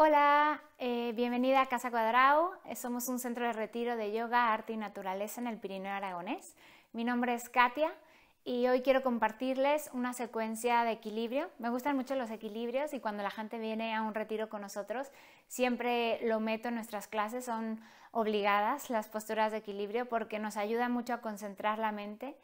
Hola, eh, bienvenida a Casa Cuadrado. Eh, somos un centro de retiro de yoga, arte y naturaleza en el Pirineo Aragonés. Mi nombre es Katia y hoy quiero compartirles una secuencia de equilibrio. Me gustan mucho los equilibrios y cuando la gente viene a un retiro con nosotros, siempre lo meto en nuestras clases. Son obligadas las posturas de equilibrio porque nos ayuda mucho a concentrar la mente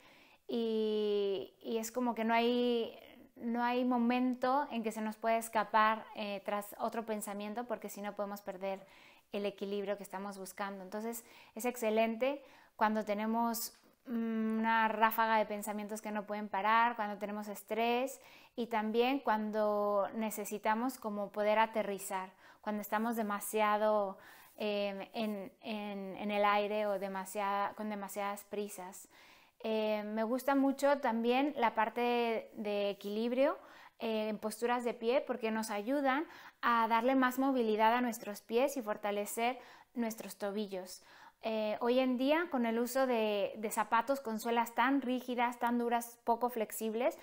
y es como que no hay, no hay momento en que se nos pueda escapar eh, tras otro pensamiento porque si no podemos perder el equilibrio que estamos buscando. Entonces es excelente cuando tenemos mm, una ráfaga de pensamientos que no pueden parar, cuando tenemos estrés y también cuando necesitamos como poder aterrizar, cuando estamos demasiado eh, en, el aire o con demasiadas prisas. Eh, me gusta mucho también la parte de equilibrio eh, en posturas de pie porque nos ayudan a darle más movilidad a nuestros pies y fortalecer nuestros tobillos. Eh, hoy en día, con el uso de, de zapatos con suelas tan rígidas, tan duras, poco flexibles,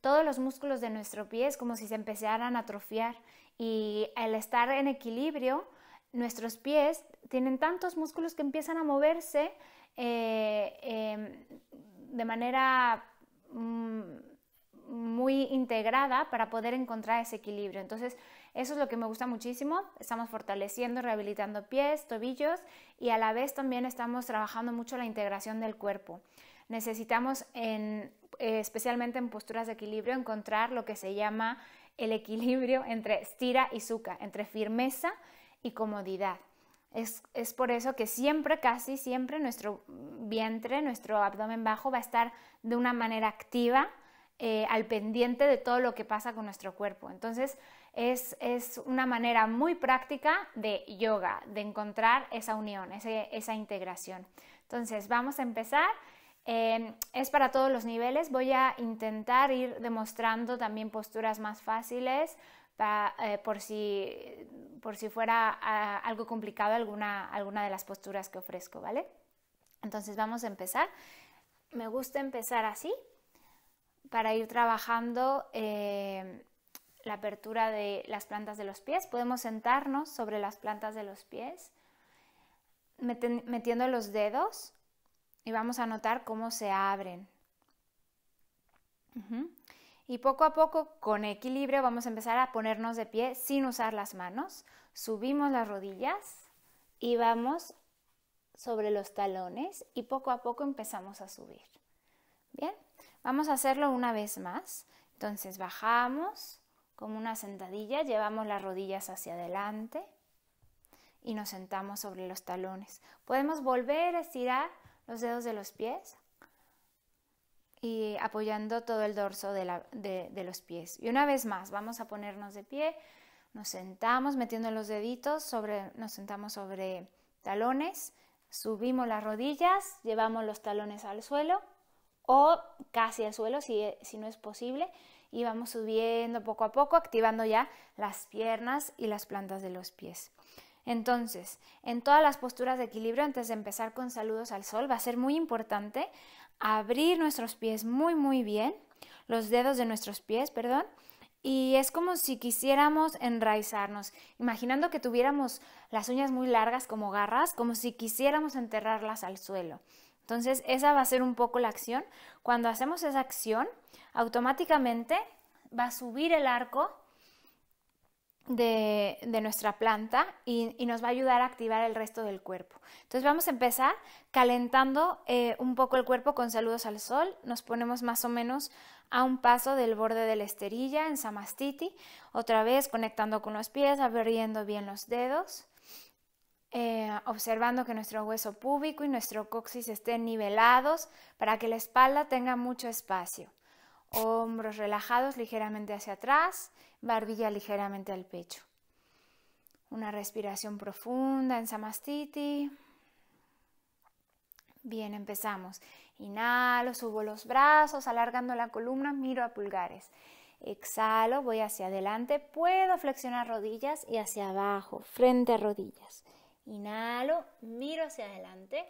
todos los músculos de nuestro pie es como si se empezaran a atrofiar y al estar en equilibrio, nuestros pies tienen tantos músculos que empiezan a moverse eh, em, de manera mm, muy integrada para poder encontrar ese equilibrio. Entonces, eso es lo que me gusta muchísimo. Estamos fortaleciendo, rehabilitando pies, tobillos y a la vez también estamos trabajando mucho la integración del cuerpo. Necesitamos, eh, especialmente en posturas de equilibrio, encontrar lo que se llama el equilibrio entre estira y suca, entre firmeza y comodidad. Es, por eso que siempre, casi siempre, nuestro vientre, nuestro abdomen bajo va a estar de una manera activa, eh, al pendiente de todo lo que pasa con nuestro cuerpo. Entonces, es, una manera muy práctica de yoga, de encontrar esa unión, esa integración. Entonces, vamos a empezar. Eh, es para todos los niveles. Voy a intentar ir demostrando también posturas más fáciles, eh, por, si, por si fuera ah, algo complicado alguna, alguna de las posturas que ofrezco, ¿vale? Entonces vamos a empezar. Me gusta empezar así para ir trabajando eh, la apertura de las plantas de los pies. Podemos sentarnos sobre las plantas de los pies metiendo los dedos y vamos a notar cómo se abren. Y poco a poco, con equilibrio, vamos a empezar a ponernos de pie sin usar las manos. Subimos las rodillas y vamos sobre los talones y poco a poco empezamos a subir. Bien, vamos a hacerlo una vez más. Entonces bajamos como una sentadilla, llevamos las rodillas hacia adelante y nos sentamos sobre los talones. Podemos volver a estirar los dedos de los pies y apoyando todo el dorso de, los pies. Y una vez más, vamos a ponernos de pie, nos sentamos metiendo los deditos, sobre, nos sentamos sobre talones, subimos las rodillas, llevamos los talones al suelo o casi al suelo si, si no es posible y vamos subiendo poco a poco, activando ya las piernas y las plantas de los pies. Entonces, en todas las posturas de equilibrio, antes de empezar con saludos al sol, va a ser muy importante abrir nuestros pies muy, muy bien, los dedos de nuestros pies, perdón, y es como si quisiéramos enraizarnos, imaginando que tuviéramos las uñas muy largas como garras, como si quisiéramos enterrarlas al suelo. Entonces esa va a ser un poco la acción. Cuando hacemos esa acción, automáticamente va a subir el arco de, nuestra planta y, nos va a ayudar a activar el resto del cuerpo. Entonces vamos a empezar calentando eh, un poco el cuerpo con saludos al sol. Nos ponemos más o menos a un paso del borde de la esterilla en Samastiti. Otra vez conectando con los pies, abriendo bien los dedos. Eh, observando que nuestro hueso púbico y nuestro coxis estén nivelados para que la espalda tenga mucho espacio hombros relajados ligeramente hacia atrás, barbilla ligeramente al pecho. Una respiración profunda en Samastiti. Bien, empezamos. Inhalo, subo los brazos, alargando la columna, miro a pulgares. Exhalo, voy hacia adelante, puedo flexionar rodillas y hacia abajo, frente a rodillas. Inhalo, miro hacia adelante,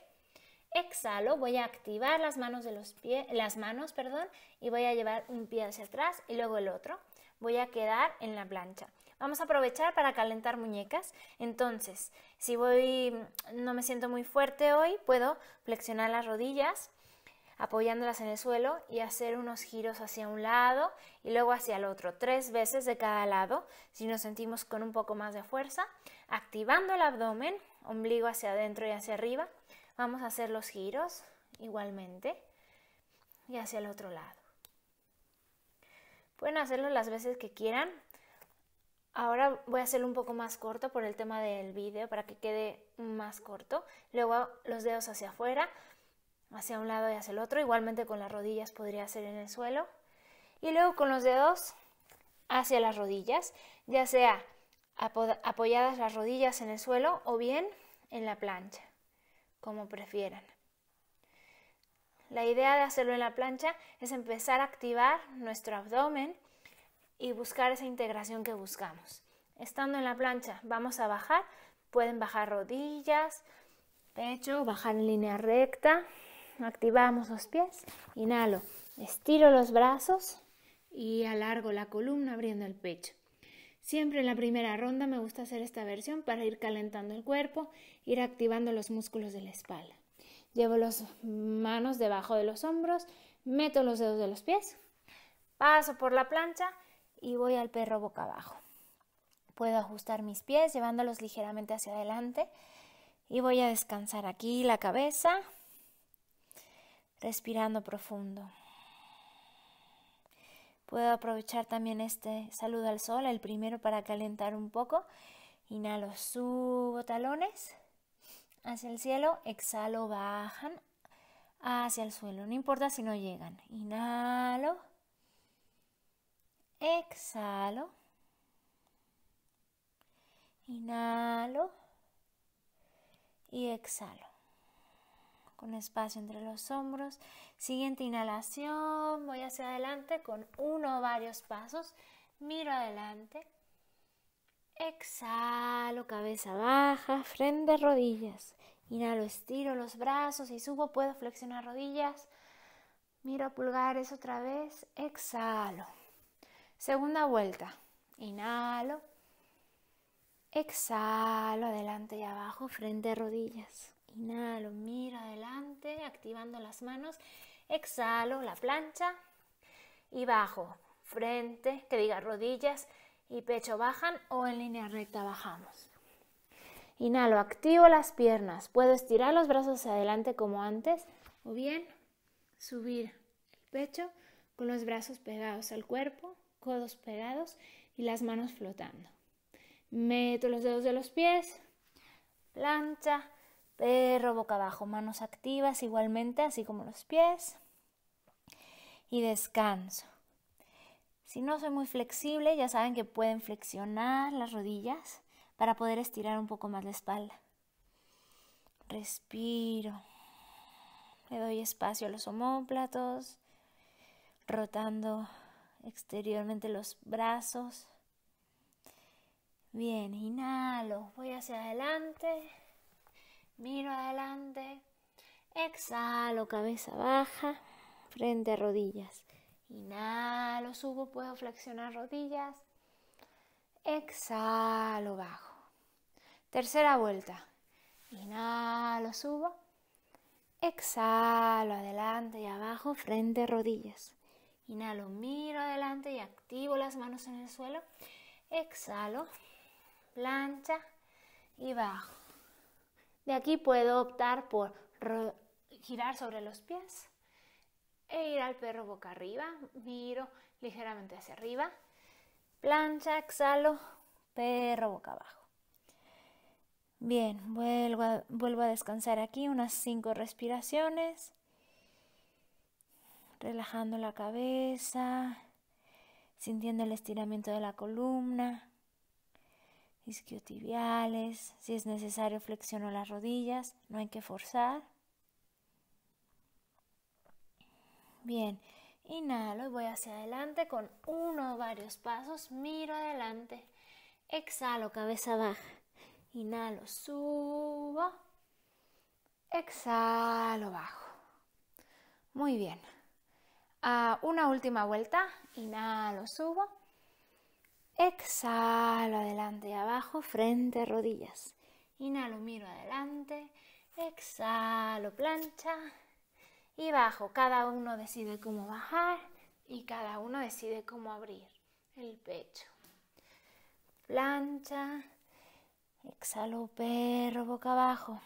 Exhalo, voy a activar las manos, de los pies, las manos perdón, y voy a llevar un pie hacia atrás y luego el otro. Voy a quedar en la plancha. Vamos a aprovechar para calentar muñecas. Entonces, si voy, no me siento muy fuerte hoy, puedo flexionar las rodillas apoyándolas en el suelo y hacer unos giros hacia un lado y luego hacia el otro, tres veces de cada lado, si nos sentimos con un poco más de fuerza, activando el abdomen, ombligo hacia adentro y hacia arriba, Vamos a hacer los giros igualmente y hacia el otro lado. Pueden hacerlo las veces que quieran. Ahora voy a hacerlo un poco más corto por el tema del vídeo para que quede más corto. Luego los dedos hacia afuera, hacia un lado y hacia el otro. Igualmente con las rodillas podría ser en el suelo. Y luego con los dedos hacia las rodillas, ya sea apoyadas las rodillas en el suelo o bien en la plancha como prefieran. La idea de hacerlo en la plancha es empezar a activar nuestro abdomen y buscar esa integración que buscamos. Estando en la plancha vamos a bajar, pueden bajar rodillas, pecho, bajar en línea recta, activamos los pies, inhalo, estiro los brazos y alargo la columna abriendo el pecho. Siempre en la primera ronda me gusta hacer esta versión para ir calentando el cuerpo, ir activando los músculos de la espalda. Llevo las manos debajo de los hombros, meto los dedos de los pies, paso por la plancha y voy al perro boca abajo. Puedo ajustar mis pies llevándolos ligeramente hacia adelante y voy a descansar aquí la cabeza, respirando profundo. Puedo aprovechar también este saludo al sol, el primero para calentar un poco. Inhalo, subo talones hacia el cielo, exhalo, bajan hacia el suelo. No importa si no llegan. Inhalo, exhalo, inhalo y exhalo. Con espacio entre los hombros, Siguiente inhalación, voy hacia adelante con uno o varios pasos, miro adelante, exhalo, cabeza baja, frente, rodillas. Inhalo, estiro los brazos y subo, puedo flexionar rodillas. Miro pulgares otra vez, exhalo. Segunda vuelta, inhalo, exhalo, adelante y abajo, frente, rodillas. Inhalo, miro adelante, activando las manos exhalo la plancha y bajo, frente, que diga rodillas y pecho bajan o en línea recta bajamos. Inhalo, activo las piernas, puedo estirar los brazos hacia adelante como antes o bien subir el pecho con los brazos pegados al cuerpo, codos pegados y las manos flotando. Meto los dedos de los pies, plancha, perro boca abajo, manos activas igualmente, así como los pies y descanso. Si no soy muy flexible, ya saben que pueden flexionar las rodillas para poder estirar un poco más la espalda. Respiro. Le doy espacio a los homóplatos, rotando exteriormente los brazos. Bien, inhalo, voy hacia adelante, miro adelante, exhalo, cabeza baja frente a rodillas. Inhalo, subo, puedo flexionar rodillas. Exhalo, bajo. Tercera vuelta. Inhalo, subo. Exhalo, adelante y abajo, frente a rodillas. Inhalo, miro adelante y activo las manos en el suelo. Exhalo, plancha y bajo. De aquí puedo optar por girar sobre los pies e ir al perro boca arriba, miro ligeramente hacia arriba, plancha, exhalo, perro boca abajo. Bien, vuelvo a, vuelvo a descansar aquí unas cinco respiraciones, relajando la cabeza, sintiendo el estiramiento de la columna, isquiotibiales, si es necesario flexiono las rodillas, no hay que forzar. Bien, inhalo y voy hacia adelante con uno o varios pasos, miro adelante, exhalo, cabeza baja, inhalo, subo, exhalo, bajo. Muy bien. una última vuelta, inhalo, subo, exhalo, adelante y abajo, frente, rodillas. Inhalo, miro adelante, exhalo, plancha y bajo. Cada uno decide cómo bajar y cada uno decide cómo abrir el pecho. Plancha, exhalo perro boca abajo.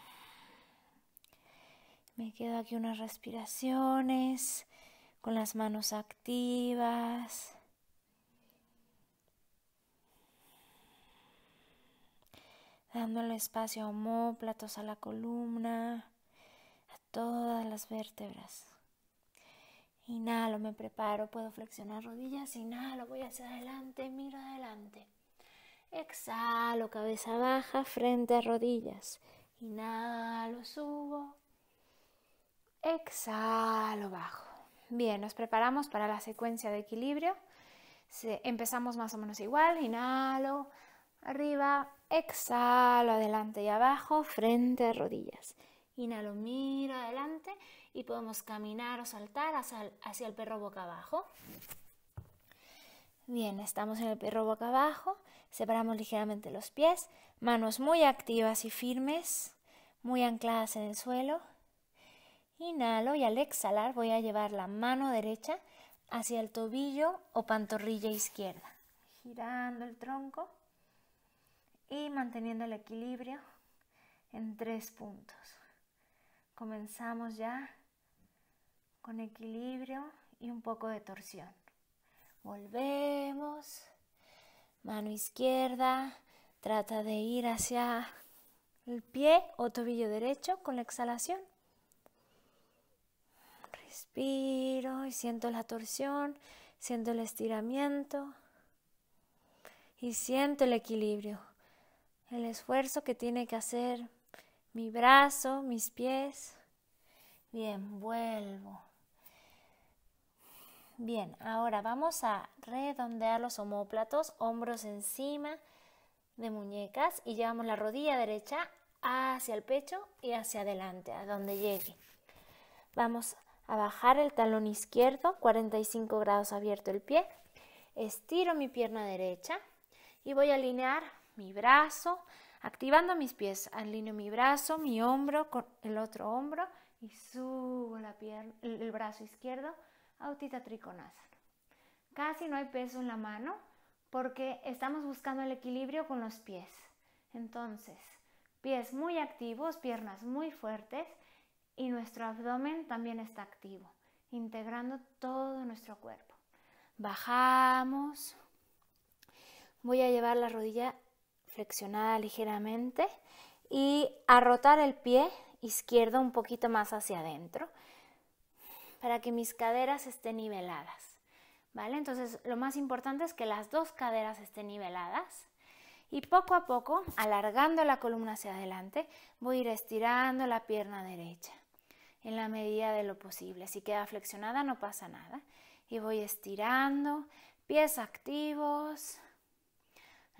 Me quedo aquí unas respiraciones con las manos activas. dando el espacio a homóplatos, a la columna todas las vértebras. Inhalo, me preparo, puedo flexionar rodillas, inhalo, voy hacia adelante, miro adelante. Exhalo, cabeza baja, frente a rodillas. Inhalo, subo. Exhalo, bajo. Bien, nos preparamos para la secuencia de equilibrio. Empezamos más o menos igual. Inhalo, arriba, exhalo, adelante y abajo, frente a rodillas. Inhalo, miro adelante y podemos caminar o saltar hacia el, hacia el perro boca abajo. Bien, estamos en el perro boca abajo, separamos ligeramente los pies, manos muy activas y firmes, muy ancladas en el suelo. Inhalo y al exhalar voy a llevar la mano derecha hacia el tobillo o pantorrilla izquierda, girando el tronco y manteniendo el equilibrio en tres puntos. Comenzamos ya con equilibrio y un poco de torsión. Volvemos. Mano izquierda. Trata de ir hacia el pie o tobillo derecho con la exhalación. Respiro y siento la torsión, siento el estiramiento y siento el equilibrio, el esfuerzo que tiene que hacer mi brazo, mis pies. Bien, vuelvo. Bien, ahora vamos a redondear los homóplatos, hombros encima de muñecas y llevamos la rodilla derecha hacia el pecho y hacia adelante, a donde llegue. Vamos a bajar el talón izquierdo, 45 grados abierto el pie. Estiro mi pierna derecha y voy a alinear mi brazo, Activando mis pies, alineo mi brazo, mi hombro con el otro hombro y subo la pierna, el brazo izquierdo a utita Casi no hay peso en la mano porque estamos buscando el equilibrio con los pies. Entonces, pies muy activos, piernas muy fuertes y nuestro abdomen también está activo, integrando todo nuestro cuerpo. Bajamos. Voy a llevar la rodilla flexionada ligeramente y a rotar el pie izquierdo un poquito más hacia adentro para que mis caderas estén niveladas. ¿Vale? Entonces lo más importante es que las dos caderas estén niveladas y poco a poco, alargando la columna hacia adelante, voy a ir estirando la pierna derecha en la medida de lo posible. Si queda flexionada no pasa nada y voy estirando, pies activos,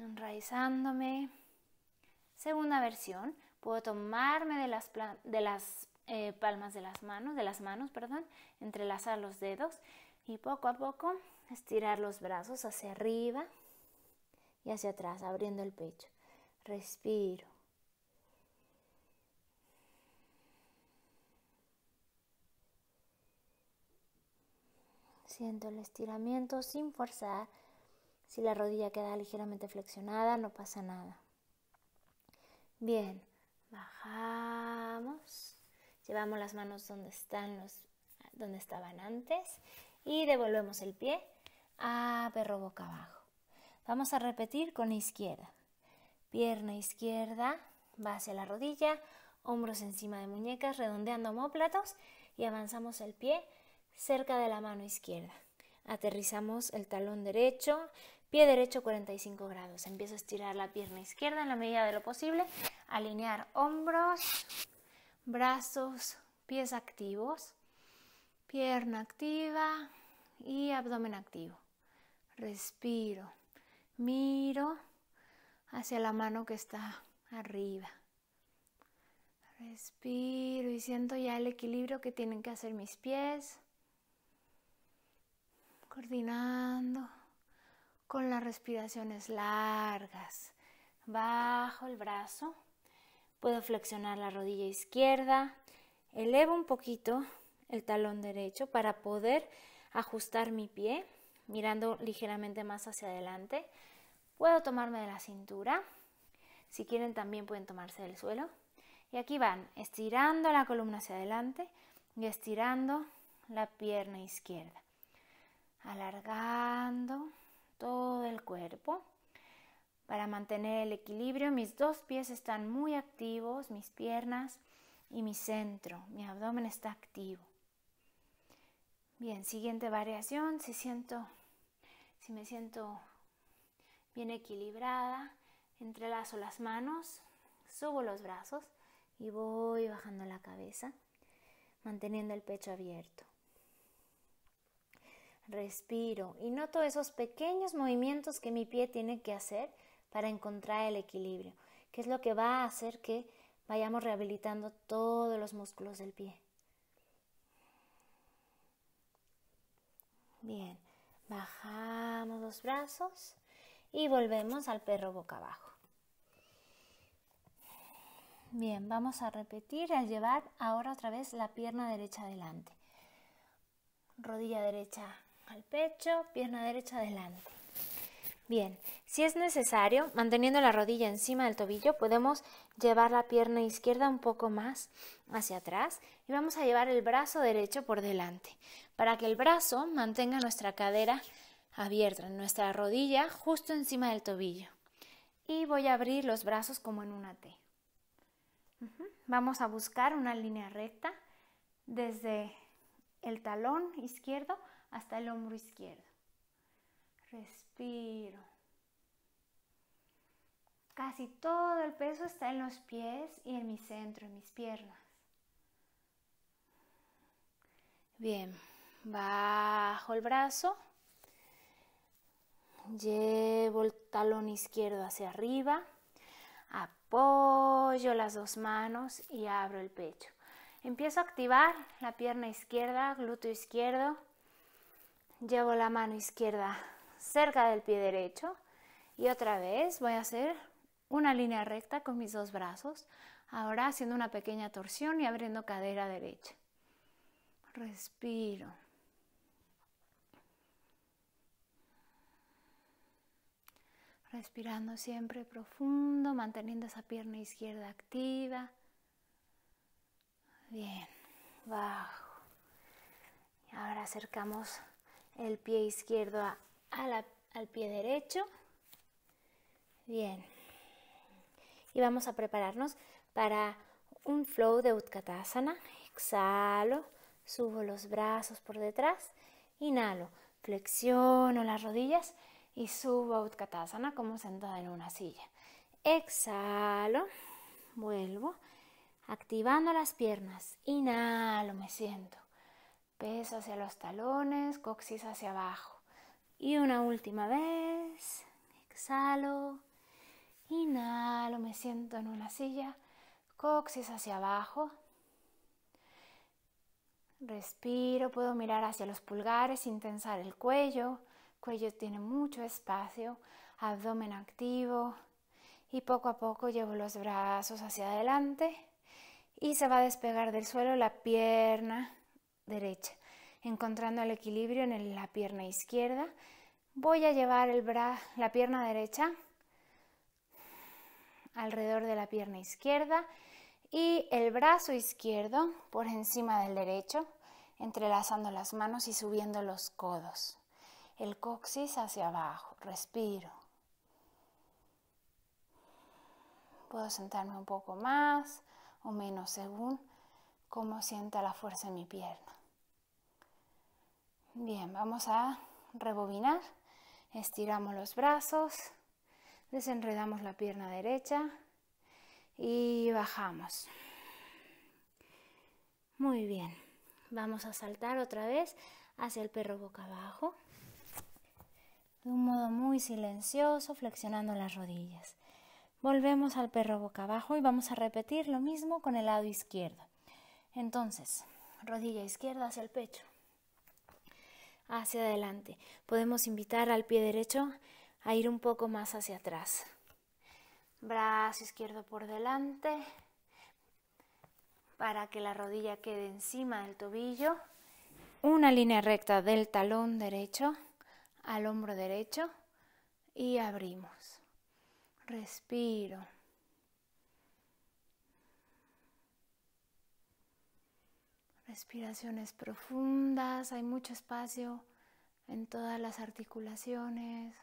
enraizándome. Segunda versión, puedo tomarme de las, de las eh, palmas de las manos, de las manos, perdón, entrelazar los dedos y poco a poco estirar los brazos hacia arriba y hacia atrás, abriendo el pecho. Respiro. Siento el estiramiento sin forzar si la rodilla queda ligeramente flexionada, no pasa nada. Bien, bajamos, llevamos las manos donde, están los, donde estaban antes y devolvemos el pie a perro boca abajo. Vamos a repetir con la izquierda. Pierna izquierda base la rodilla, hombros encima de muñecas, redondeando homóplatos y avanzamos el pie cerca de la mano izquierda. Aterrizamos el talón derecho, Pie derecho 45 grados. Empiezo a estirar la pierna izquierda en la medida de lo posible. Alinear hombros, brazos, pies activos. Pierna activa y abdomen activo. Respiro. Miro hacia la mano que está arriba. Respiro y siento ya el equilibrio que tienen que hacer mis pies. Coordinando con las respiraciones largas. Bajo el brazo, puedo flexionar la rodilla izquierda, elevo un poquito el talón derecho para poder ajustar mi pie, mirando ligeramente más hacia adelante. Puedo tomarme de la cintura, si quieren también pueden tomarse del suelo. Y aquí van, estirando la columna hacia adelante y estirando la pierna izquierda. Alargando todo el cuerpo. Para mantener el equilibrio, mis dos pies están muy activos, mis piernas y mi centro, mi abdomen está activo. Bien, siguiente variación, si siento si me siento bien equilibrada, entrelazo las manos, subo los brazos y voy bajando la cabeza, manteniendo el pecho abierto respiro y noto esos pequeños movimientos que mi pie tiene que hacer para encontrar el equilibrio, que es lo que va a hacer que vayamos rehabilitando todos los músculos del pie. Bien, bajamos los brazos y volvemos al perro boca abajo. Bien, vamos a repetir al llevar ahora otra vez la pierna derecha adelante. Rodilla derecha al pecho, pierna derecha adelante. Bien, si es necesario, manteniendo la rodilla encima del tobillo, podemos llevar la pierna izquierda un poco más hacia atrás y vamos a llevar el brazo derecho por delante para que el brazo mantenga nuestra cadera abierta, nuestra rodilla justo encima del tobillo. Y voy a abrir los brazos como en una T. Vamos a buscar una línea recta desde el talón izquierdo hasta el hombro izquierdo. Respiro. Casi todo el peso está en los pies y en mi centro, en mis piernas. Bien, bajo el brazo. Llevo el talón izquierdo hacia arriba. Apoyo las dos manos y abro el pecho. Empiezo a activar la pierna izquierda, glúteo izquierdo, llevo la mano izquierda cerca del pie derecho y otra vez voy a hacer una línea recta con mis dos brazos, ahora haciendo una pequeña torsión y abriendo cadera derecha. Respiro. Respirando siempre profundo, manteniendo esa pierna izquierda activa. Bien, bajo. ahora acercamos el pie izquierdo al pie derecho. Bien. Y vamos a prepararnos para un flow de Utkatasana. Exhalo, subo los brazos por detrás, inhalo, flexiono las rodillas y subo a Utkatasana como sentada en una silla. Exhalo, vuelvo, activando las piernas, inhalo, me siento. Peso hacia los talones, coxis hacia abajo. Y una última vez. Exhalo. Inhalo, me siento en una silla. Coxis hacia abajo. Respiro, puedo mirar hacia los pulgares sin tensar el cuello. Cuello tiene mucho espacio, abdomen activo. Y poco a poco llevo los brazos hacia adelante y se va a despegar del suelo la pierna derecha, encontrando el equilibrio en la pierna izquierda. Voy a llevar el brazo la pierna derecha alrededor de la pierna izquierda y el brazo izquierdo por encima del derecho, entrelazando las manos y subiendo los codos. El coxis hacia abajo. Respiro. Puedo sentarme un poco más o menos según cómo sienta la fuerza en mi pierna. Bien, vamos a rebobinar. Estiramos los brazos, desenredamos la pierna derecha y bajamos. Muy bien, vamos a saltar otra vez hacia el perro boca abajo. De un modo muy silencioso, flexionando las rodillas. Volvemos al perro boca abajo y vamos a repetir lo mismo con el lado izquierdo. Entonces, rodilla izquierda hacia el pecho hacia adelante. Podemos invitar al pie derecho a ir un poco más hacia atrás. Brazo izquierdo por delante para que la rodilla quede encima del tobillo. Una línea recta del talón derecho al hombro derecho y abrimos. Respiro. respiraciones profundas, hay mucho espacio en todas las articulaciones.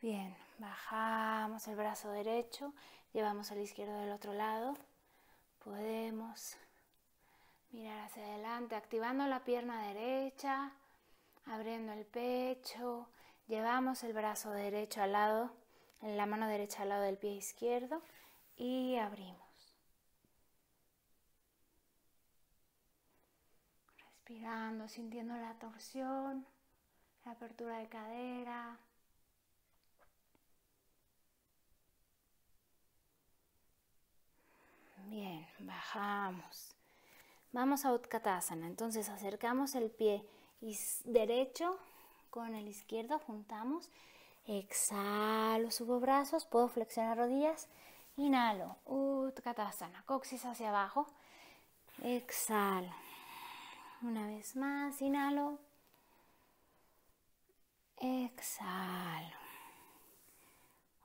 Bien, bajamos el brazo derecho, llevamos el izquierdo del otro lado. Podemos mirar hacia adelante, activando la pierna derecha, abriendo el pecho. Llevamos el brazo derecho al lado, la mano derecha al lado del pie izquierdo y abrimos. sintiendo la torsión, la apertura de cadera. Bien, bajamos. Vamos a Utkatasana. Entonces acercamos el pie derecho con el izquierdo, juntamos. Exhalo, subo brazos, puedo flexionar rodillas. Inhalo, Utkatasana, coxis hacia abajo. Exhalo. Una vez más, inhalo. Exhalo.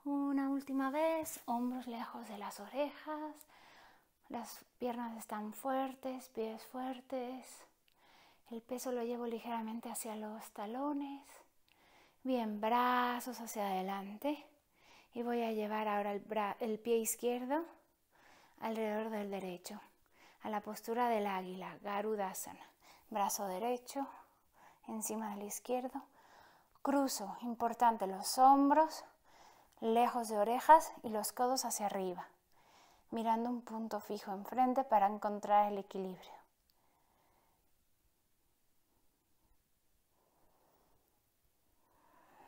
Una última vez, hombros lejos de las orejas. Las piernas están fuertes, pies fuertes. El peso lo llevo ligeramente hacia los talones. Bien, brazos hacia adelante. Y voy a llevar ahora el, pie izquierdo alrededor del derecho, a la postura del águila, Garudasana brazo derecho encima del izquierdo, cruzo, importante, los hombros lejos de orejas y los codos hacia arriba, mirando un punto fijo enfrente para encontrar el equilibrio.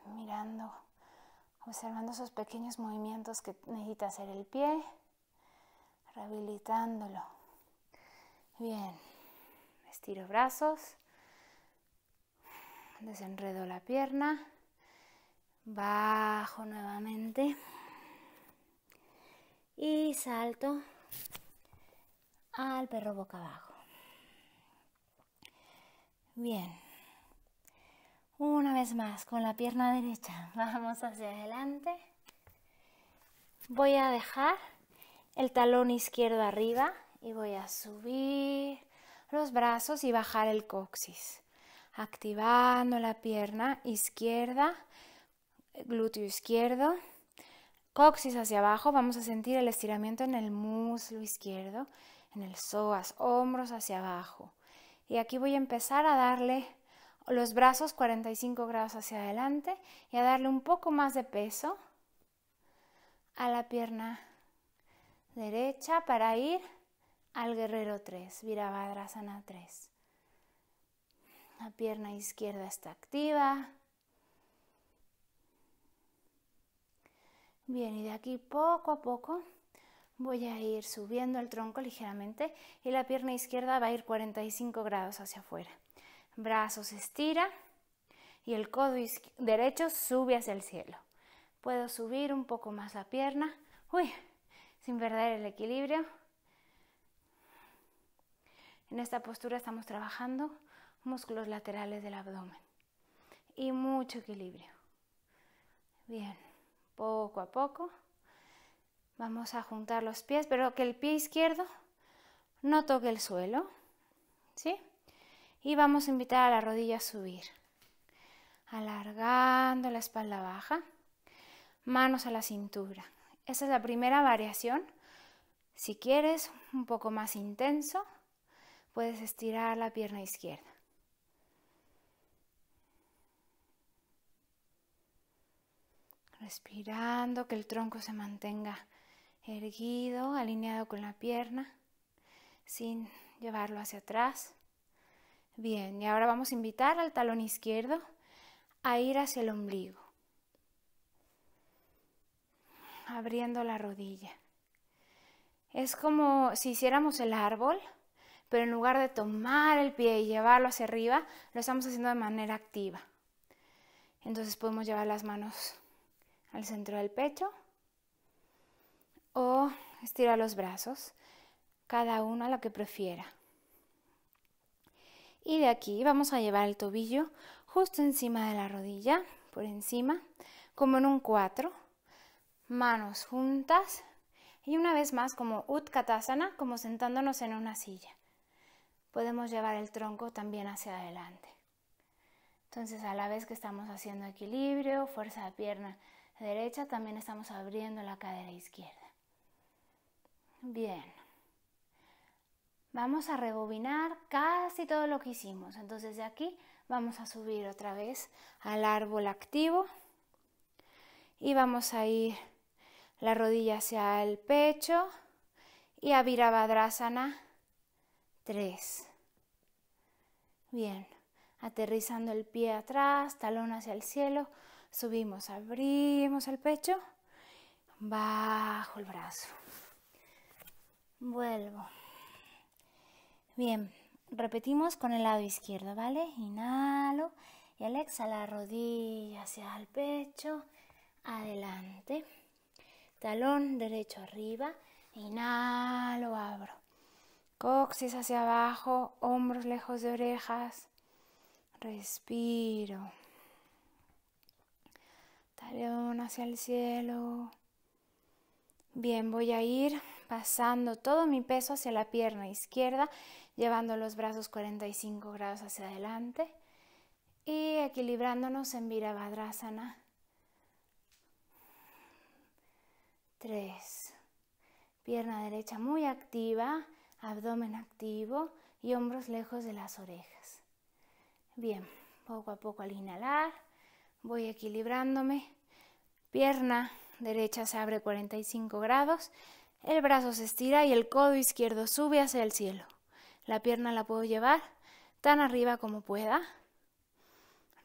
Mirando, observando esos pequeños movimientos que necesita hacer el pie, rehabilitándolo. Bien. Estiro brazos, desenredo la pierna, bajo nuevamente y salto al perro boca abajo. Bien. Una vez más, con la pierna derecha, vamos hacia adelante. Voy a dejar el talón izquierdo arriba y voy a subir los brazos y bajar el coxis. Activando la pierna izquierda, glúteo izquierdo, coxis hacia abajo. Vamos a sentir el estiramiento en el muslo izquierdo, en el psoas, hombros hacia abajo. Y aquí voy a empezar a darle los brazos 45 grados hacia adelante y a darle un poco más de peso a la pierna derecha para ir al guerrero 3, Virabhadrasana 3. La pierna izquierda está activa. Bien, y de aquí poco a poco voy a ir subiendo el tronco ligeramente y la pierna izquierda va a ir 45 grados hacia afuera. Brazos estira y el codo derecho sube hacia el cielo. Puedo subir un poco más la pierna, uy, sin perder el equilibrio. En esta postura estamos trabajando músculos laterales del abdomen y mucho equilibrio. Bien, poco a poco vamos a juntar los pies, pero que el pie izquierdo no toque el suelo, ¿sí? Y vamos a invitar a la rodilla a subir, alargando la espalda baja, manos a la cintura. Esa es la primera variación. Si quieres, un poco más intenso, puedes estirar la pierna izquierda. Respirando, que el tronco se mantenga erguido, alineado con la pierna, sin llevarlo hacia atrás. Bien, y ahora vamos a invitar al talón izquierdo a ir hacia el ombligo, abriendo la rodilla. Es como si hiciéramos el árbol pero en lugar de tomar el pie y llevarlo hacia arriba, lo estamos haciendo de manera activa. Entonces podemos llevar las manos al centro del pecho o estirar los brazos, cada uno a lo que prefiera. Y de aquí vamos a llevar el tobillo justo encima de la rodilla, por encima, como en un 4, manos juntas y una vez más como Utkatasana, como sentándonos en una silla podemos llevar el tronco también hacia adelante. Entonces a la vez que estamos haciendo equilibrio, fuerza de pierna derecha, también estamos abriendo la cadera izquierda. Bien. Vamos a rebobinar casi todo lo que hicimos. Entonces de aquí vamos a subir otra vez al árbol activo y vamos a ir la rodilla hacia el pecho y a Virabhadrasana 3. Bien, aterrizando el pie atrás, talón hacia el cielo, subimos, abrimos el pecho, bajo el brazo. Vuelvo. Bien, repetimos con el lado izquierdo, ¿vale? Inhalo y al exhalar rodilla hacia el pecho, adelante. Talón derecho arriba, inhalo, abro coxis hacia abajo, hombros lejos de orejas. Respiro. talón hacia el cielo. Bien, voy a ir pasando todo mi peso hacia la pierna izquierda, llevando los brazos 45 grados hacia adelante y equilibrándonos en Virabhadrasana. Tres. Pierna derecha muy activa abdomen activo y hombros lejos de las orejas. Bien, poco a poco al inhalar voy equilibrándome. Pierna derecha se abre 45 grados, el brazo se estira y el codo izquierdo sube hacia el cielo. La pierna la puedo llevar tan arriba como pueda.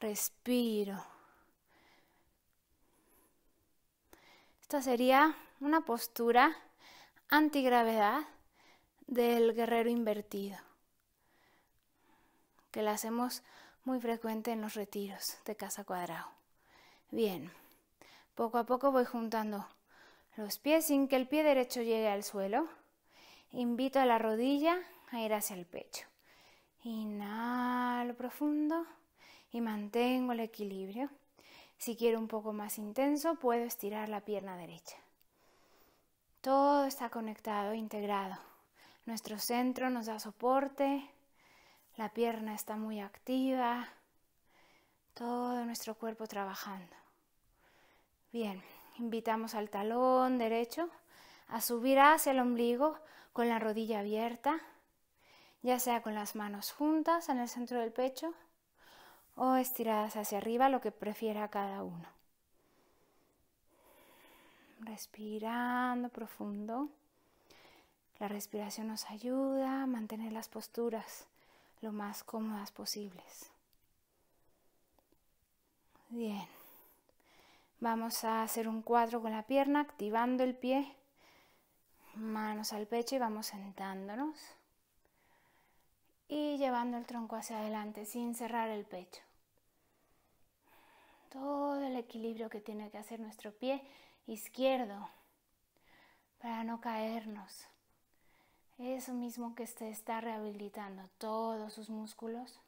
Respiro. Esta sería una postura antigravedad del guerrero invertido, que la hacemos muy frecuente en los retiros de casa cuadrado. Bien, poco a poco voy juntando los pies sin que el pie derecho llegue al suelo. Invito a la rodilla a ir hacia el pecho. Inhalo profundo y mantengo el equilibrio. Si quiero un poco más intenso, puedo estirar la pierna derecha. Todo está conectado, integrado nuestro centro nos da soporte, la pierna está muy activa, todo nuestro cuerpo trabajando. Bien, invitamos al talón derecho a subir hacia el ombligo con la rodilla abierta, ya sea con las manos juntas en el centro del pecho o estiradas hacia arriba, lo que prefiera cada uno. Respirando profundo. La respiración nos ayuda a mantener las posturas lo más cómodas posibles. Bien. Vamos a hacer un cuadro con la pierna, activando el pie, manos al pecho y vamos sentándonos. Y llevando el tronco hacia adelante sin cerrar el pecho. Todo el equilibrio que tiene que hacer nuestro pie izquierdo para no caernos. Eso mismo que te está rehabilitando todos sus músculos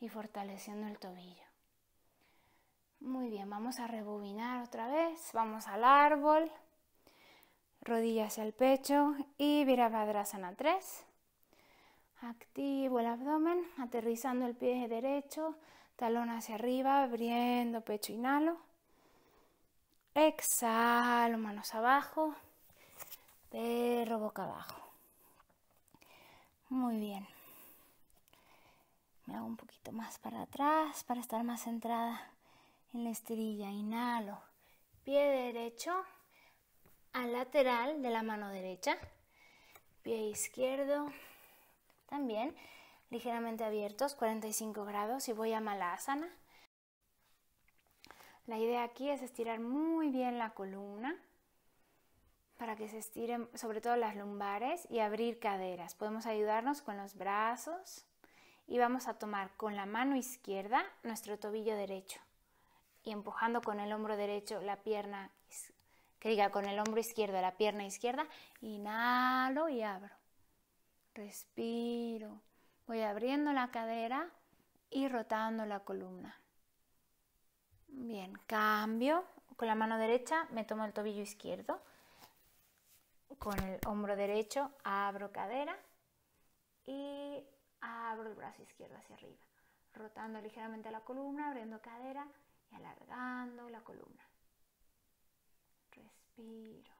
y fortaleciendo el tobillo. Muy bien, vamos a rebobinar otra vez. Vamos al árbol. Rodilla hacia el pecho y Virabhadrasana 3. Activo el abdomen, aterrizando el pie derecho, talón hacia arriba, abriendo pecho, inhalo. Exhalo, manos abajo, perro boca abajo. Muy bien. Me hago un poquito más para atrás para estar más centrada en la esterilla. Inhalo. Pie derecho al lateral de la mano derecha. Pie izquierdo también ligeramente abiertos, 45 grados y voy a Malasana. La idea aquí es estirar muy bien la columna para que se estiren sobre todo las lumbares y abrir caderas. Podemos ayudarnos con los brazos y vamos a tomar con la mano izquierda nuestro tobillo derecho y empujando con el hombro derecho la pierna, que diga con el hombro izquierdo la pierna izquierda, inhalo y abro. Respiro. Voy abriendo la cadera y rotando la columna. Bien, cambio. Con la mano derecha me tomo el tobillo izquierdo con el hombro derecho, abro cadera y abro el brazo izquierdo hacia arriba, rotando ligeramente la columna, abriendo cadera y alargando la columna. Respiro,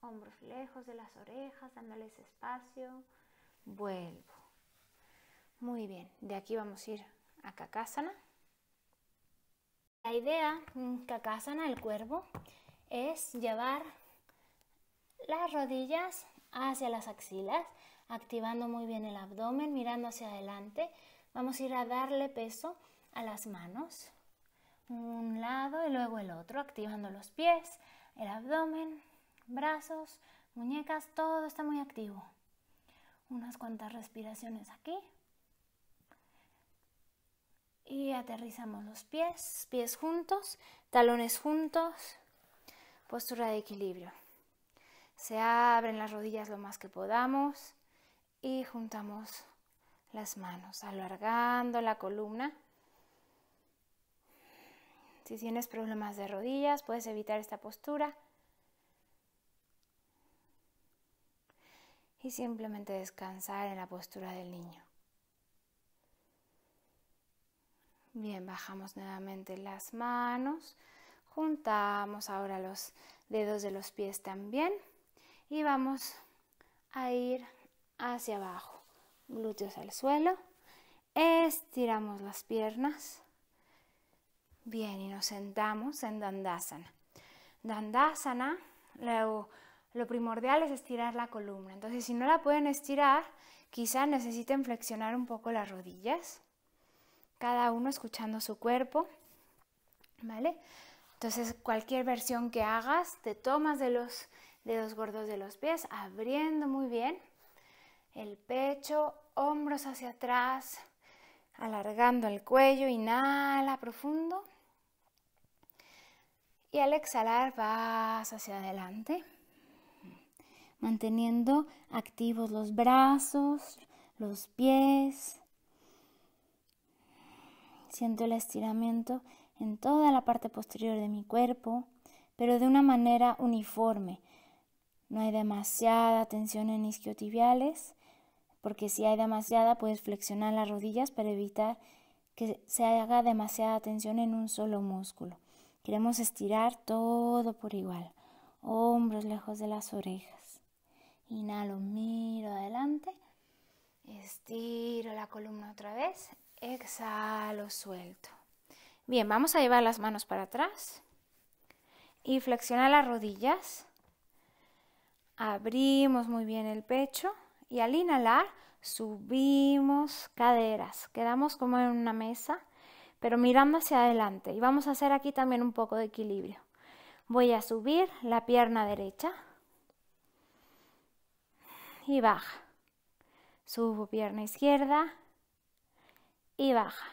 hombros lejos de las orejas, dándoles espacio, vuelvo. Muy bien, de aquí vamos a ir a Kakasana. La idea en Kakasana, el cuervo, es llevar las rodillas hacia las axilas, activando muy bien el abdomen, mirando hacia adelante. Vamos a ir a darle peso a las manos, un lado y luego el otro, activando los pies, el abdomen, brazos, muñecas, todo está muy activo. Unas cuantas respiraciones aquí. Y aterrizamos los pies, pies juntos, talones juntos, postura de equilibrio. Se abren las rodillas lo más que podamos y juntamos las manos, alargando la columna. Si tienes problemas de rodillas, puedes evitar esta postura. Y simplemente descansar en la postura del niño. Bien, bajamos nuevamente las manos. Juntamos ahora los dedos de los pies también y vamos a ir hacia abajo. Glúteos al suelo. Estiramos las piernas. Bien, y nos sentamos en Dandasana. Dandasana, lo primordial es estirar la columna. Entonces, si no la pueden estirar, quizá necesiten flexionar un poco las rodillas. Cada uno escuchando su cuerpo. ¿Vale? Entonces, cualquier versión que hagas, te tomas de los dedos gordos de los pies, abriendo muy bien el pecho, hombros hacia atrás, alargando el cuello, inhala profundo. Y al exhalar vas hacia adelante, manteniendo activos los brazos, los pies. Siento el estiramiento en toda la parte posterior de mi cuerpo, pero de una manera uniforme, no hay demasiada tensión en isquiotibiales, porque si hay demasiada puedes flexionar las rodillas para evitar que se haga demasiada tensión en un solo músculo. Queremos estirar todo por igual, hombros lejos de las orejas. Inhalo, miro adelante, estiro la columna otra vez, exhalo, suelto. Bien, vamos a llevar las manos para atrás y flexionar las rodillas Abrimos muy bien el pecho y al inhalar subimos caderas. Quedamos como en una mesa, pero mirando hacia adelante. Y vamos a hacer aquí también un poco de equilibrio. Voy a subir la pierna derecha y baja. Subo pierna izquierda y baja.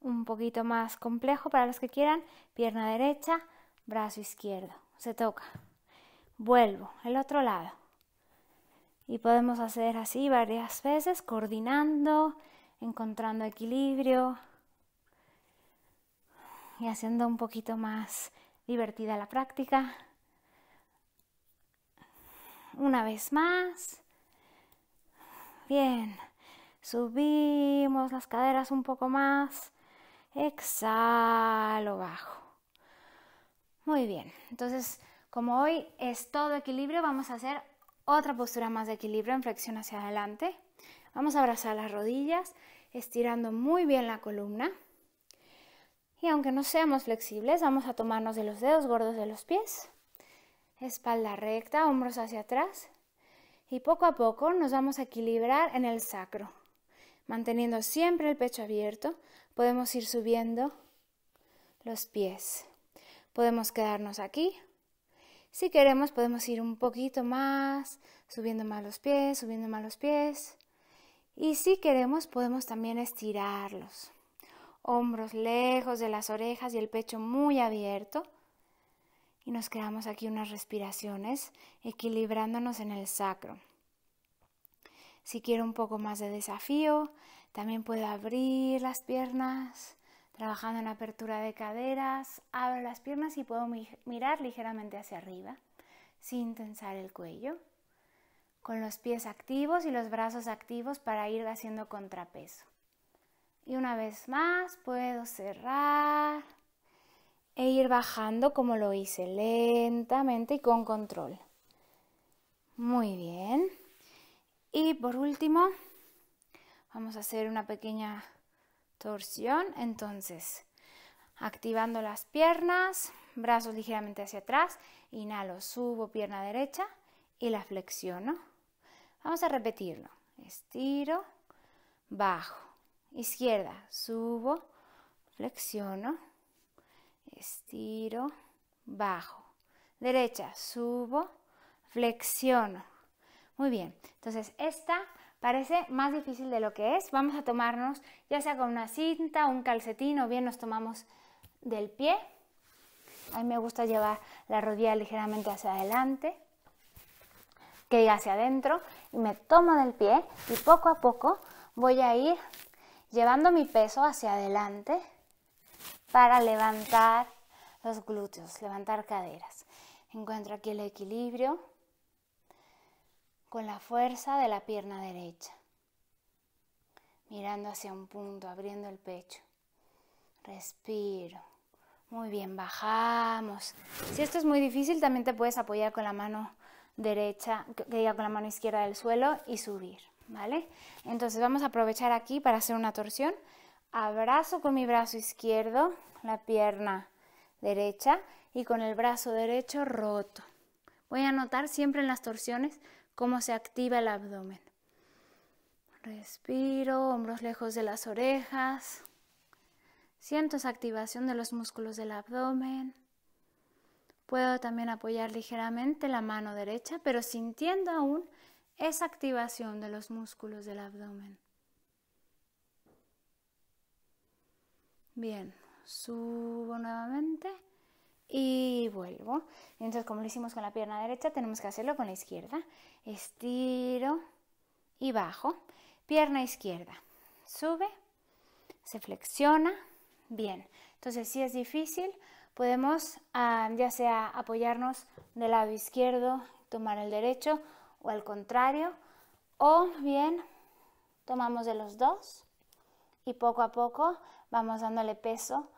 Un poquito más complejo para los que quieran. Pierna derecha, brazo izquierdo. Se toca vuelvo, el otro lado. Y podemos hacer así varias veces, coordinando, encontrando equilibrio y haciendo un poquito más divertida la práctica. Una vez más. Bien. Subimos las caderas un poco más. Exhalo bajo. Muy bien. Entonces, como hoy es todo equilibrio, vamos a hacer otra postura más de equilibrio en flexión hacia adelante. Vamos a abrazar las rodillas, estirando muy bien la columna. Y aunque no seamos flexibles, vamos a tomarnos de los dedos gordos de los pies. Espalda recta, hombros hacia atrás. Y poco a poco nos vamos a equilibrar en el sacro. Manteniendo siempre el pecho abierto, podemos ir subiendo los pies. Podemos quedarnos aquí si queremos podemos ir un poquito más, subiendo más los pies, subiendo más los pies. Y si queremos podemos también estirarlos. Hombros lejos de las orejas y el pecho muy abierto. Y nos creamos aquí unas respiraciones equilibrándonos en el sacro. Si quiero un poco más de desafío, también puedo abrir las piernas Trabajando en apertura de caderas, abro las piernas y puedo mirar ligeramente hacia arriba, sin tensar el cuello. Con los pies activos y los brazos activos para ir haciendo contrapeso. Y una vez más puedo cerrar e ir bajando como lo hice, lentamente y con control. Muy bien. Y por último, vamos a hacer una pequeña torsión. Entonces, activando las piernas, brazos ligeramente hacia atrás, inhalo, subo pierna derecha y la flexiono. Vamos a repetirlo. Estiro, bajo, izquierda, subo, flexiono, estiro, bajo, derecha, subo, flexiono. Muy bien, entonces esta parece más difícil de lo que es. Vamos a tomarnos ya sea con una cinta, un calcetín o bien nos tomamos del pie. A mí me gusta llevar la rodilla ligeramente hacia adelante, que diga hacia adentro y me tomo del pie y poco a poco voy a ir llevando mi peso hacia adelante para levantar los glúteos, levantar caderas. Encuentro aquí el equilibrio con la fuerza de la pierna derecha, mirando hacia un punto, abriendo el pecho. Respiro. Muy bien, bajamos. Si esto es muy difícil, también te puedes apoyar con la mano derecha, que diga con la mano izquierda del suelo y subir, ¿vale? Entonces vamos a aprovechar aquí para hacer una torsión. Abrazo con mi brazo izquierdo, la pierna derecha y con el brazo derecho roto. Voy a notar siempre en las torsiones cómo se activa el abdomen. Respiro, hombros lejos de las orejas. Siento esa activación de los músculos del abdomen. Puedo también apoyar ligeramente la mano derecha, pero sintiendo aún esa activación de los músculos del abdomen. Bien, subo nuevamente y vuelvo. Entonces, como lo hicimos con la pierna derecha, tenemos que hacerlo con la izquierda. Estiro y bajo. Pierna izquierda. Sube, se flexiona. Bien. Entonces, si es difícil, podemos ah, ya sea apoyarnos del lado izquierdo, tomar el derecho o al contrario. O bien, tomamos de los dos y poco a poco vamos dándole peso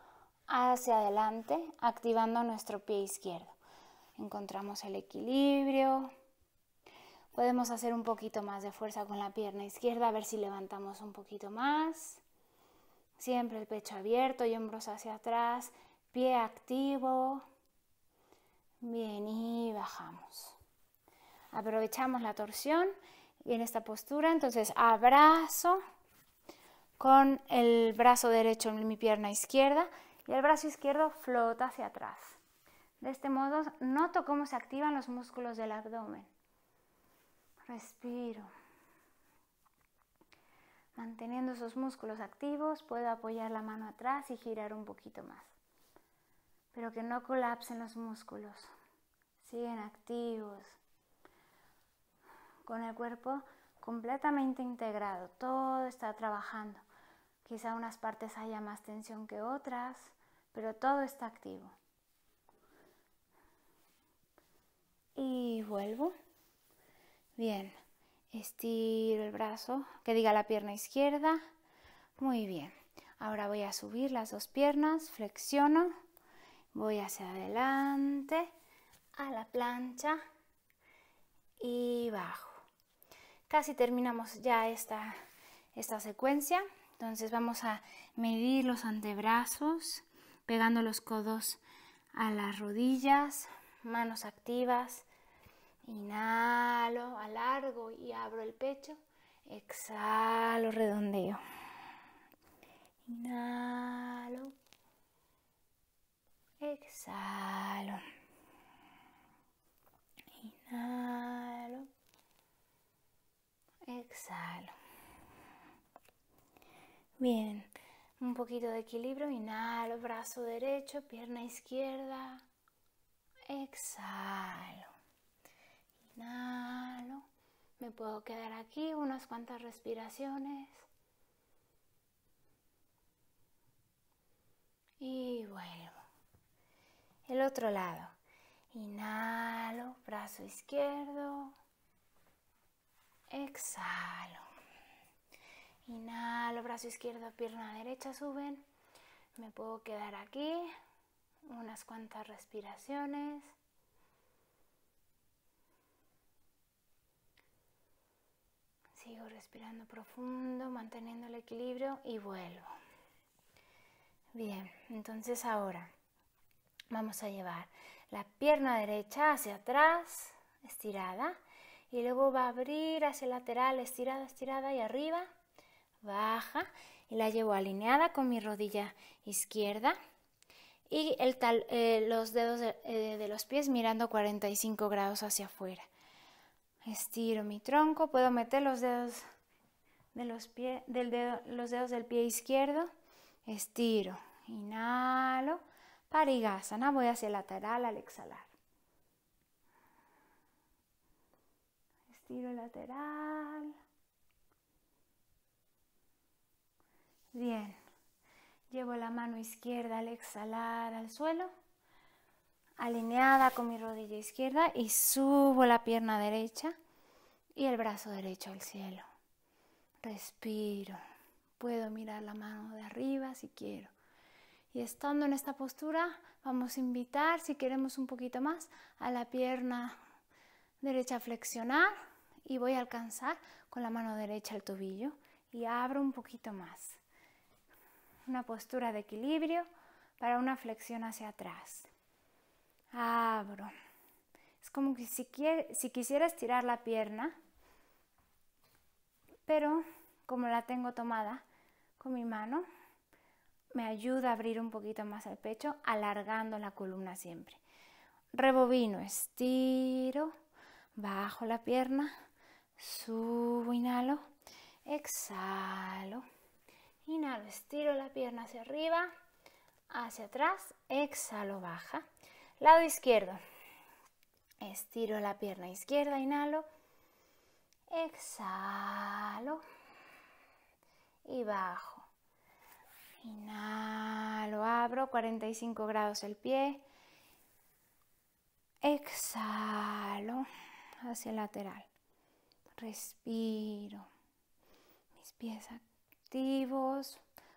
hacia adelante, activando nuestro pie izquierdo. Encontramos el equilibrio. Podemos hacer un poquito más de fuerza con la pierna izquierda, a ver si levantamos un poquito más. Siempre el pecho abierto y hombros hacia atrás, pie activo. Bien, y bajamos. Aprovechamos la torsión y en esta postura, entonces abrazo con el brazo derecho en mi pierna izquierda, y el brazo izquierdo flota hacia atrás. De este modo noto cómo se activan los músculos del abdomen. Respiro. Manteniendo esos músculos activos puedo apoyar la mano atrás y girar un poquito más. Pero que no colapsen los músculos. Siguen activos. Con el cuerpo completamente integrado. Todo está trabajando. Quizá unas partes haya más tensión que otras pero todo está activo. Y vuelvo. Bien, estiro el brazo, que diga la pierna izquierda. Muy bien, ahora voy a subir las dos piernas, flexiono, voy hacia adelante, a la plancha y bajo. Casi terminamos ya esta, esta secuencia, entonces vamos a medir los antebrazos pegando los codos a las rodillas, manos activas. Inhalo, alargo y abro el pecho. Exhalo, redondeo. Inhalo. Exhalo. Inhalo. Exhalo. Bien, un poquito de equilibrio, inhalo, brazo derecho, pierna izquierda. Exhalo. Inhalo. Me puedo quedar aquí unas cuantas respiraciones. Y vuelvo. El otro lado. Inhalo, brazo izquierdo. Exhalo. Inhalo, brazo izquierdo, pierna derecha, suben. Me puedo quedar aquí unas cuantas respiraciones. Sigo respirando profundo, manteniendo el equilibrio y vuelvo. Bien, entonces ahora vamos a llevar la pierna derecha hacia atrás, estirada, y luego va a abrir hacia el lateral, estirada, estirada y arriba baja y la llevo alineada con mi rodilla izquierda y eh, los dedos eh, de, los pies mirando 45 grados hacia afuera. Estiro mi tronco, puedo meter los dedos, de los, pie, del dedo, los dedos del pie izquierdo, estiro, inhalo, parigasana, voy hacia el lateral al exhalar. Estiro lateral. Bien. Llevo la mano izquierda al exhalar al suelo, alineada con mi rodilla izquierda y subo la pierna derecha y el brazo derecho al cielo. Respiro. Puedo mirar la mano de arriba si quiero. Y estando en esta postura, vamos a invitar, si queremos un poquito más, a la pierna derecha a flexionar y voy a alcanzar con la mano derecha el tobillo y abro un poquito más una postura de equilibrio para una flexión hacia atrás. Abro. Ah, es como que si, si quisiera estirar la pierna, pero como la tengo tomada con mi mano, me ayuda a abrir un poquito más el pecho, alargando la columna siempre. Rebobino, estiro, bajo la pierna, subo, inhalo, exhalo. Inhalo, estiro la pierna hacia arriba, hacia atrás, exhalo, baja. Lado izquierdo. Estiro la pierna izquierda, inhalo, exhalo y bajo. Inhalo, abro 45 grados el pie. Exhalo hacia el lateral. Respiro. Mis pies acá.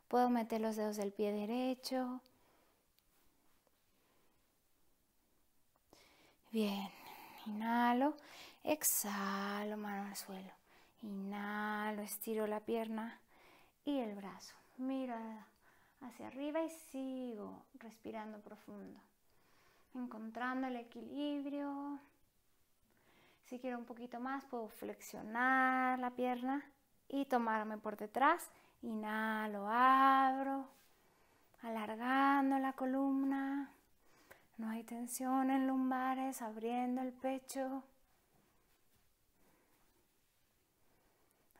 Puedo meter los dedos del pie derecho. Bien, inhalo, exhalo, mano al suelo. Inhalo, estiro la pierna y el brazo. Mira hacia arriba y sigo respirando profundo. Encontrando el equilibrio. Si quiero un poquito más, puedo flexionar la pierna y tomarme por detrás. Inhalo, abro, alargando la columna. No hay tensión en lumbares, abriendo el pecho.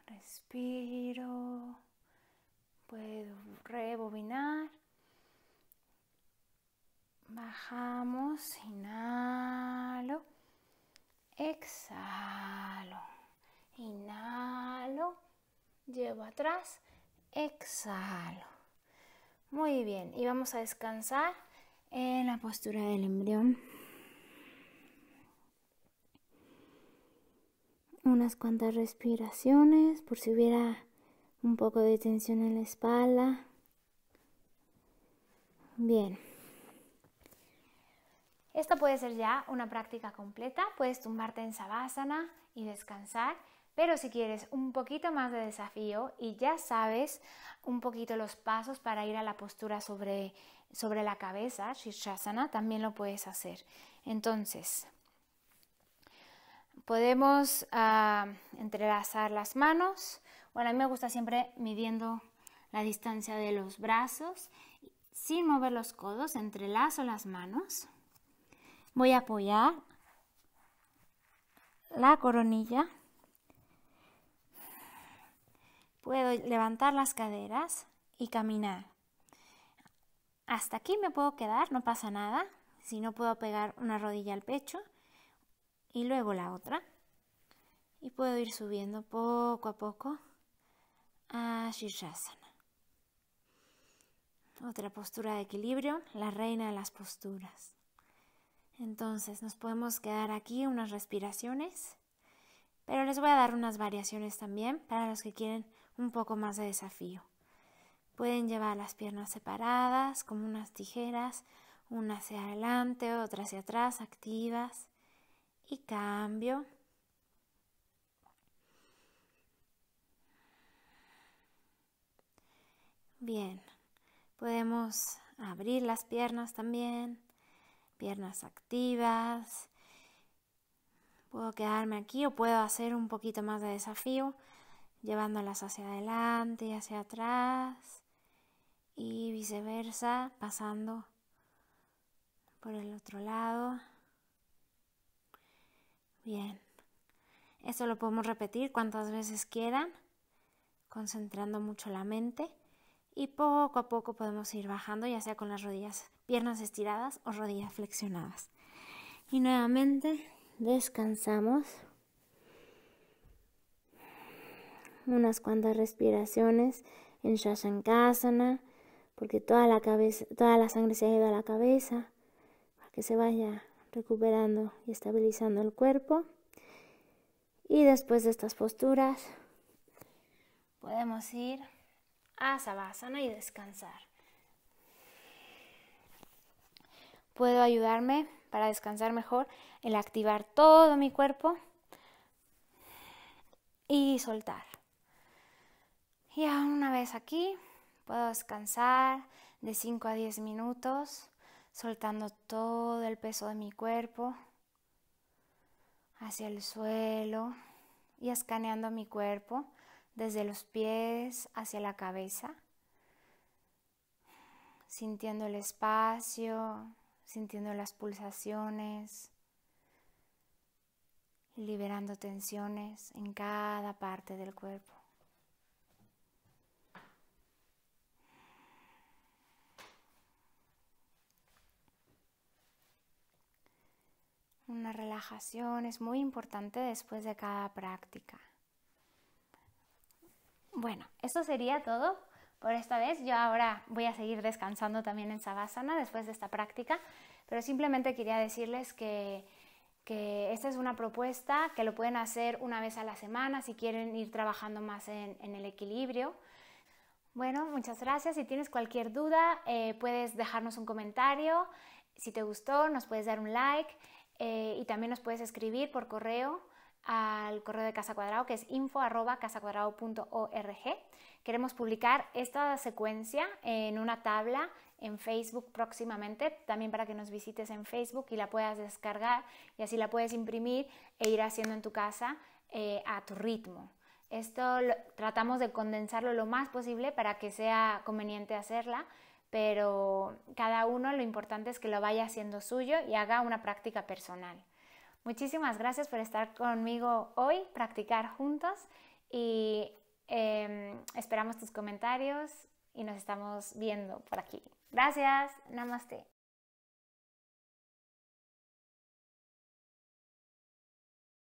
Respiro. Puedo rebobinar. Bajamos, inhalo, exhalo, inhalo llevo atrás, exhalo. Muy bien, y vamos a descansar en la postura del embrión. Unas cuantas respiraciones por si hubiera un poco de tensión en la espalda. Bien. Esta puede ser ya una práctica completa. Puedes tumbarte en sabásana y descansar. Pero si quieres un poquito más de desafío y ya sabes un poquito los pasos para ir a la postura sobre, sobre la cabeza, Shirshasana, también lo puedes hacer. Entonces, podemos ah, entrelazar las manos. Bueno, a mí me gusta siempre midiendo la distancia de los brazos sin mover los codos, entrelazo las manos. Voy a apoyar la coronilla Puedo levantar las caderas y caminar. Hasta aquí me puedo quedar, no pasa nada. Si no puedo pegar una rodilla al pecho y luego la otra. Y puedo ir subiendo poco a poco a Shishasana. Otra postura de equilibrio, la reina de las posturas. Entonces nos podemos quedar aquí unas respiraciones, pero les voy a dar unas variaciones también para los que quieren un poco más de desafío. Pueden llevar las piernas separadas, como unas tijeras, una hacia adelante, otra hacia atrás, activas. Y cambio. Bien, podemos abrir las piernas también, piernas activas. Puedo quedarme aquí o puedo hacer un poquito más de desafío llevándolas hacia adelante, y hacia atrás y viceversa, pasando por el otro lado. Bien, eso lo podemos repetir cuantas veces quieran, concentrando mucho la mente y poco a poco podemos ir bajando, ya sea con las rodillas, piernas estiradas o rodillas flexionadas. Y nuevamente descansamos. unas cuantas respiraciones en Shashankasana, porque toda la, cabeza, toda la sangre se ha ido a la cabeza, para que se vaya recuperando y estabilizando el cuerpo. Y después de estas posturas, podemos ir a Savasana y descansar. Puedo ayudarme para descansar mejor el activar todo mi cuerpo y soltar. Ya una vez aquí, puedo descansar de 5 a 10 minutos, soltando todo el peso de mi cuerpo hacia el suelo y escaneando mi cuerpo desde los pies hacia la cabeza, sintiendo el espacio, sintiendo las pulsaciones, liberando tensiones en cada parte del cuerpo. una relajación es muy importante después de cada práctica. Bueno, eso sería todo por esta vez. Yo ahora voy a seguir descansando también en Savasana después de esta práctica, pero simplemente quería decirles que, esta es una propuesta que lo pueden hacer una vez a la semana si quieren ir trabajando más en, el equilibrio. Bueno, muchas gracias. Si tienes cualquier duda, eh, puedes dejarnos un comentario. Si te gustó, nos puedes dar un like. Eh, y también nos puedes escribir por correo al correo de Casa Cuadrado que es info.casacuadrado.org. Queremos publicar esta secuencia en una tabla en Facebook próximamente, también para que nos visites en Facebook y la puedas descargar y así la puedes imprimir e ir haciendo en tu casa eh, a tu ritmo. Esto tratamos de condensarlo lo más posible para que sea conveniente hacerla pero cada uno lo importante es que lo vaya haciendo suyo y haga una práctica personal. Muchísimas gracias por estar conmigo hoy, practicar juntos y em, esperamos tus comentarios y nos estamos viendo por aquí. Gracias, namaste.